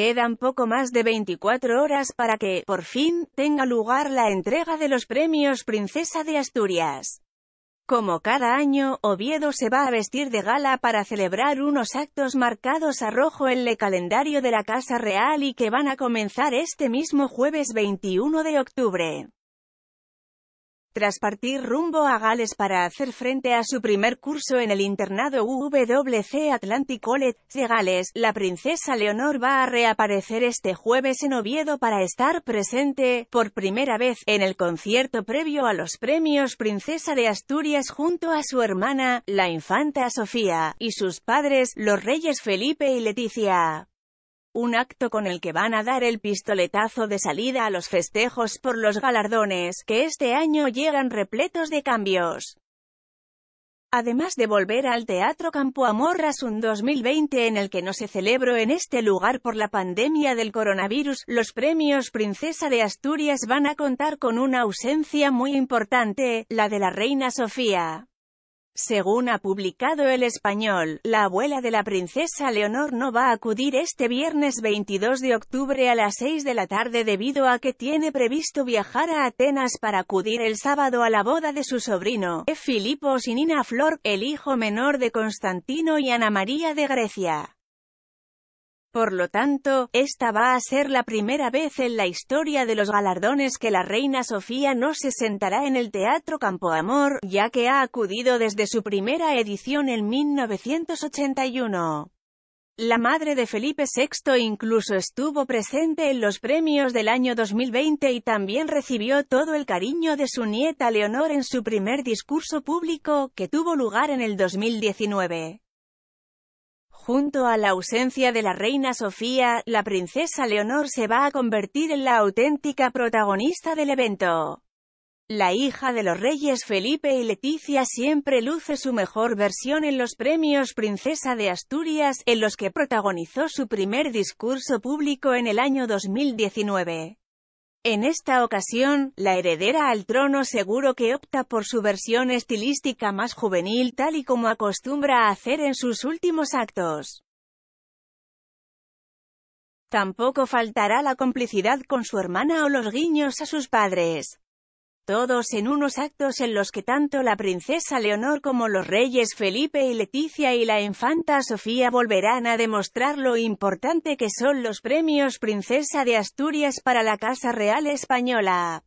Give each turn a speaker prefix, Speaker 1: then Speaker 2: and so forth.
Speaker 1: Quedan poco más de 24 horas para que, por fin, tenga lugar la entrega de los premios Princesa de Asturias. Como cada año, Oviedo se va a vestir de gala para celebrar unos actos marcados a rojo en el calendario de la Casa Real y que van a comenzar este mismo jueves 21 de octubre. Tras partir rumbo a Gales para hacer frente a su primer curso en el internado WC Atlantic College de Gales, la princesa Leonor va a reaparecer este jueves en Oviedo para estar presente, por primera vez, en el concierto previo a los premios Princesa de Asturias junto a su hermana, la infanta Sofía, y sus padres, los reyes Felipe y Leticia un acto con el que van a dar el pistoletazo de salida a los festejos por los galardones, que este año llegan repletos de cambios. Además de volver al Teatro Campo Amorras un 2020 en el que no se celebró en este lugar por la pandemia del coronavirus, los premios Princesa de Asturias van a contar con una ausencia muy importante, la de la Reina Sofía. Según ha publicado El Español, la abuela de la princesa Leonor no va a acudir este viernes 22 de octubre a las 6 de la tarde debido a que tiene previsto viajar a Atenas para acudir el sábado a la boda de su sobrino, Filipo sinina Flor, el hijo menor de Constantino y Ana María de Grecia. Por lo tanto, esta va a ser la primera vez en la historia de los galardones que la reina Sofía no se sentará en el Teatro Campoamor, ya que ha acudido desde su primera edición en 1981. La madre de Felipe VI incluso estuvo presente en los premios del año 2020 y también recibió todo el cariño de su nieta Leonor en su primer discurso público, que tuvo lugar en el 2019. Junto a la ausencia de la reina Sofía, la princesa Leonor se va a convertir en la auténtica protagonista del evento. La hija de los reyes Felipe y Leticia siempre luce su mejor versión en los premios Princesa de Asturias, en los que protagonizó su primer discurso público en el año 2019. En esta ocasión, la heredera al trono seguro que opta por su versión estilística más juvenil tal y como acostumbra a hacer en sus últimos actos. Tampoco faltará la complicidad con su hermana o los guiños a sus padres todos en unos actos en los que tanto la princesa Leonor como los reyes Felipe y Leticia y la infanta Sofía volverán a demostrar lo importante que son los premios Princesa de Asturias para la Casa Real Española.